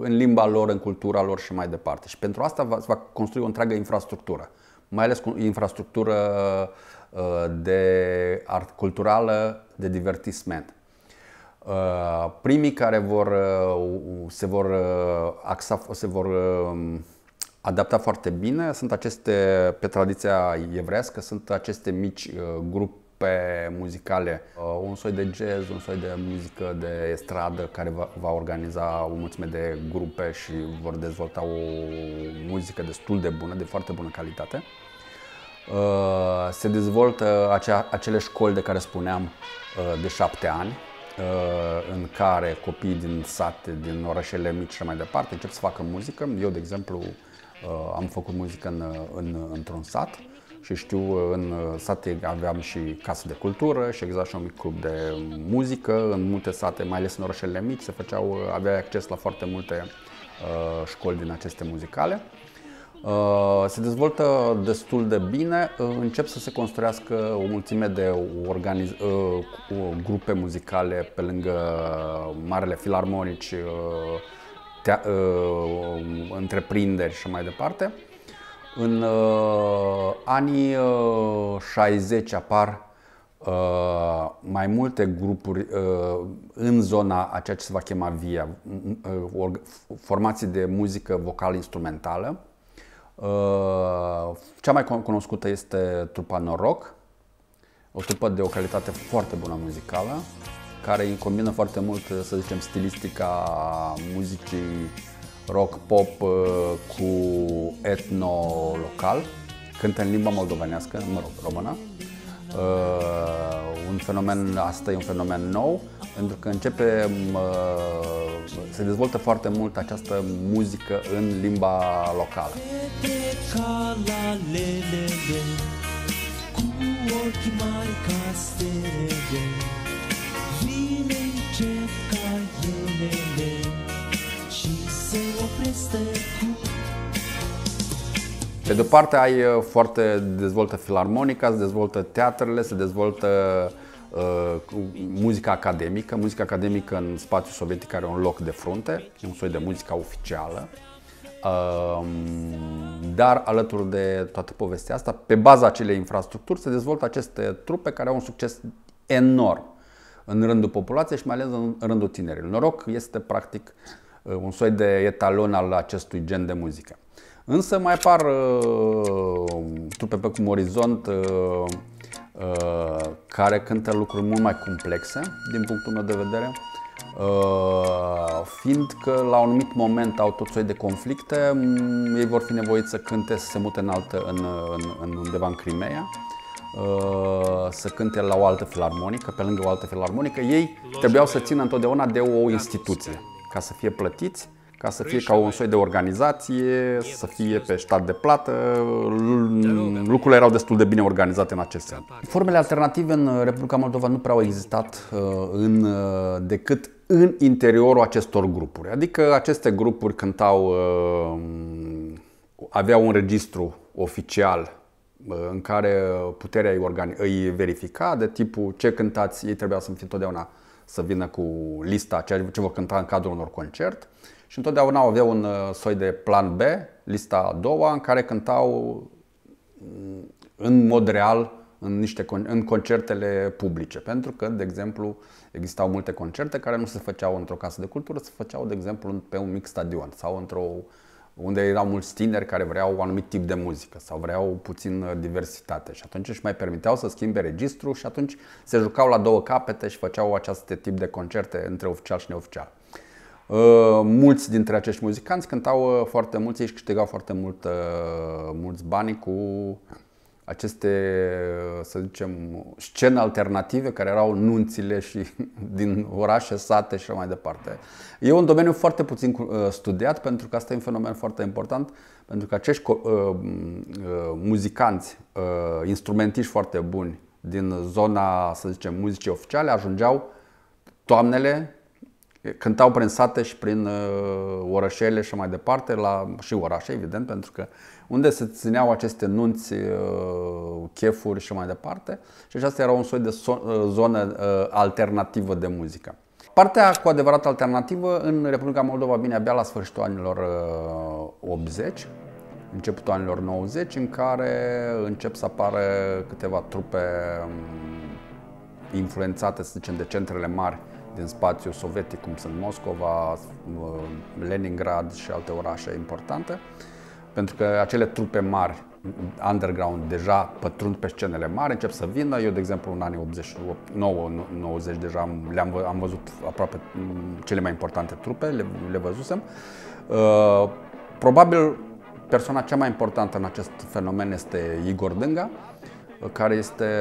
în limba lor, în cultura lor și mai departe. Și pentru asta se va construi o întreagă infrastructură mai ales cu infrastructură uh, de art culturală, de divertisment. Uh, primii care vor, uh, se, vor axa, se vor um, adapta foarte bine sunt aceste, pe tradiția evrească, sunt aceste mici grup, pe muzicale, uh, un soi de jazz, un soi de muzică de stradă, care va, organiza o mulțime de grupe și vor dezvolta o muzică destul de bună, de foarte bună calitate. Uh, se dezvoltă acele școli de care spuneam uh, de șapte ani, în care copiii din sate, din orașele mici și mai departe încep să facă muzică. Eu, de exemplu, am făcut muzică în, în, într-un sat și știu, în uh, sate aveam și case de cultură și exact și un mic club de muzică. În multe sate, mai ales în orașele mici, se făceau, uh, avea acces la foarte multe uh, școli din aceste muzicale. Uh, se dezvoltă destul de bine, uh, încep să se construiască o mulțime de organiz- uh, grupe muzicale pe lângă marele filarmonici, uh, te- întreprinderi și mai departe. În uh, anii uh, 60 apar uh, mai multe grupuri uh, în zona a ceea ce se va chema VIA, uh, formații de muzică vocal-instrumentală. Uh, cea mai cunoscută este trupa Noroc, o trupă de o calitate foarte bună muzicală, care îi combină foarte mult, să zicem, stilistica muzicii rock pop uh, cu etno local, cântă în limba moldovenească, mă rog, română. Uh, un fenomen, asta e un fenomen nou, pentru că începe, um, uh, se dezvoltă foarte mult această muzică în limba locală. Vine ca Pe de parte ai uh, foarte, dezvoltă filarmonica, se dezvoltă teatrele, se dezvoltă uh, muzica academică. Muzica academică în spațiul sovietic are un loc de frunte, e un soi de muzica oficială. Uh, dar alături de toată povestea asta, pe baza acelei infrastructuri se dezvoltă aceste trupe care au un succes enorm în rândul populației și mai ales în rândul tinerilor. Noroc este practic uh, un soi de etalon al acestui gen de muzică. Însă mai apar uh, trupe pe cum Orizont, uh, uh, care cântă lucruri mult mai complexe, din punctul meu de vedere, uh, că la un anumit moment au tot soi de conflicte, um, ei vor fi nevoiți să cânte, să se mute în altă, în, în, în undeva în Crimea, uh, să cânte la o altă filarmonică, pe lângă o altă filarmonică, ei trebuiau să țină întotdeauna de o da, instituție ca să fie plătiți ca să fie ca un soi de organizație, să păi fie pe stat de plată. Mm, lucrurile erau destul de bine organizate în acest sens. Formele alternative în uh, Republica Moldova nu prea au existat uh, în, uh, decât în interiorul acestor grupuri. Adică aceste grupuri cântau, aveau un registru oficial în care puterea îi, organi- îi verifica de tipul ce cântați, ei trebuia să fie întotdeauna să vină cu lista ceea ce vor cânta în cadrul unor concert și întotdeauna aveau un uh, soi de plan B, lista a doua, în care cântau mm, în mod real în, niște, în concertele publice. Pentru că, de exemplu, existau multe concerte care nu se făceau într-o casă de cultură, se făceau, de exemplu, pe un mic stadion sau într-o unde erau mulți tineri care vreau un anumit tip de muzică sau vreau puțin uh, diversitate și atunci își mai permiteau să schimbe registru și atunci se jucau la două capete și făceau acest tip de concerte între oficial și neoficial. Uh, mulți dintre acești muzicanți cântau uh, foarte mulți, și câștigau foarte mult, uh, mulți bani cu aceste, să zicem, scene alternative care erau nunțile și din orașe, sate și mai departe. E un domeniu foarte puțin studiat pentru că asta e un fenomen foarte important pentru că acești muzicanți, instrumentiști foarte buni din zona, să zicem, muzicii oficiale ajungeau toamnele Cântau prin sate și prin uh, orășele și mai departe, la, și orașe, evident, pentru că unde se țineau aceste nunți, uh, chefuri și mai departe. Și aceasta era un soi de uh, zonă alternativă de muzică. Partea cu adevărat alternativă în Republica Moldova vine abia la sfârșitul anilor 80, începutul anilor 90, în care încep să apară câteva trupe um, influențate, să zicem, de centrele mari din spațiu sovietic, cum sunt Moscova, uh, Leningrad și alte orașe importante, pentru că acele trupe mari underground deja pătrund pe scenele mari, încep să vină. Eu, de exemplu, în anii 89-90 deja am, le-am, am văzut aproape mm, cele mai importante trupe, le, le văzusem. Uh, probabil persoana cea mai importantă în acest fenomen este Igor Dânga, care este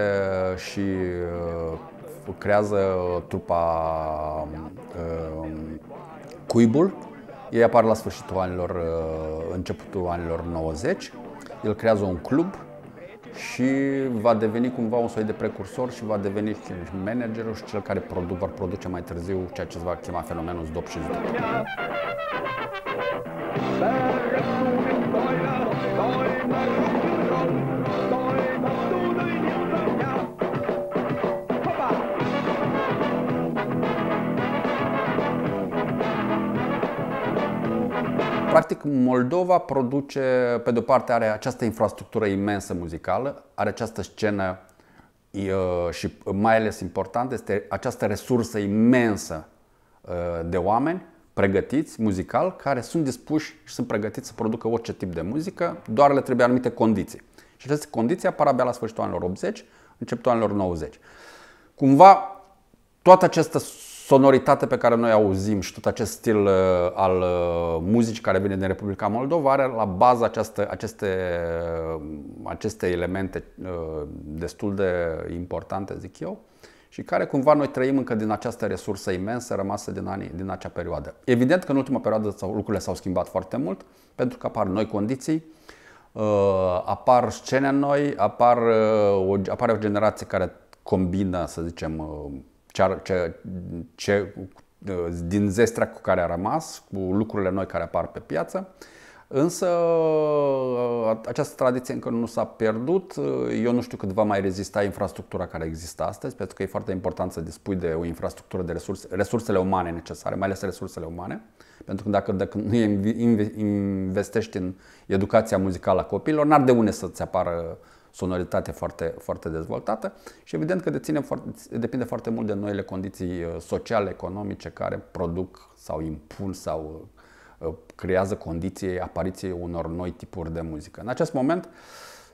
și uh, creează uh, trupa um, uh, Cuibul. Ei apar la sfârșitul anilor, uh, începutul anilor 90. El creează un club și va deveni cumva un soi de precursor și va deveni și managerul și cel care produ- va produce mai târziu ceea ce se va chema fenomenul Zdop și Zdop. Berg, practic, Moldova produce, pe de-o parte, are această infrastructură imensă muzicală, are această scenă și mai ales important este această resursă imensă de oameni pregătiți muzical care sunt dispuși și sunt pregătiți să producă orice tip de muzică, doar le trebuie anumite condiții. Și aceste condiții apar abia la sfârșitul anilor 80, începutul anilor 90. Cumva, toată această sonoritatea pe care noi auzim și tot acest stil uh, al uh, muzicii care vine din Republica Moldova are la bază această, aceste, uh, aceste elemente destul de importante, zic eu, și care cumva noi trăim încă din această resursă imensă rămasă din, anii, din acea perioadă. Evident că în ultima perioadă lucrurile s-au schimbat foarte mult pentru că apar noi condiții, apar scene noi, apar, apare o generație care combină, să zicem, ce, ce, ce, din zestrea cu care a rămas, cu lucrurile noi care apar pe piață. Însă această tradiție încă nu s-a pierdut. Eu nu știu cât va mai rezista infrastructura care există astăzi, pentru că e foarte important să dispui de o infrastructură de resurse, resursele umane necesare, mai ales resursele umane. Pentru că dacă, dacă nu investești în educația muzicală a copiilor, n-ar de unde să-ți apară sonoritate foarte, foarte dezvoltată și evident că deține depinde foarte mult de noile condiții uh, sociale, economice care produc sau impun sau uh, creează condiții apariției unor noi tipuri de muzică. În acest moment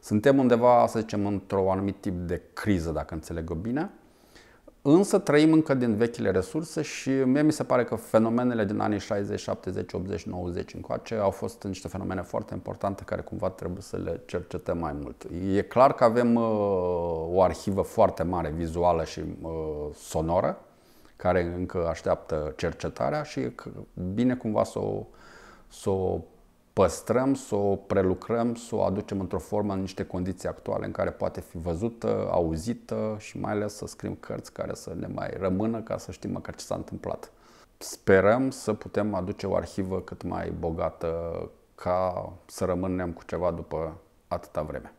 suntem undeva, să zicem, într-un anumit tip de criză, dacă înțeleg bine, Însă trăim încă din vechile resurse și mie mi se pare că fenomenele din anii 60, 70, 80, 90 încoace au fost niște fenomene foarte importante care cumva trebuie să le cercetăm mai mult. E clar că avem uh, o arhivă foarte mare vizuală și uh, sonoră care încă așteaptă cercetarea și e bine cumva să o, să o păstrăm, să o prelucrăm, să o aducem într-o formă în niște condiții actuale în care poate fi văzută, auzită și mai ales să scriem cărți care să ne mai rămână ca să știm măcar ce s-a întâmplat. Sperăm să putem aduce o arhivă cât mai bogată ca să rămânem cu ceva după atâta vreme.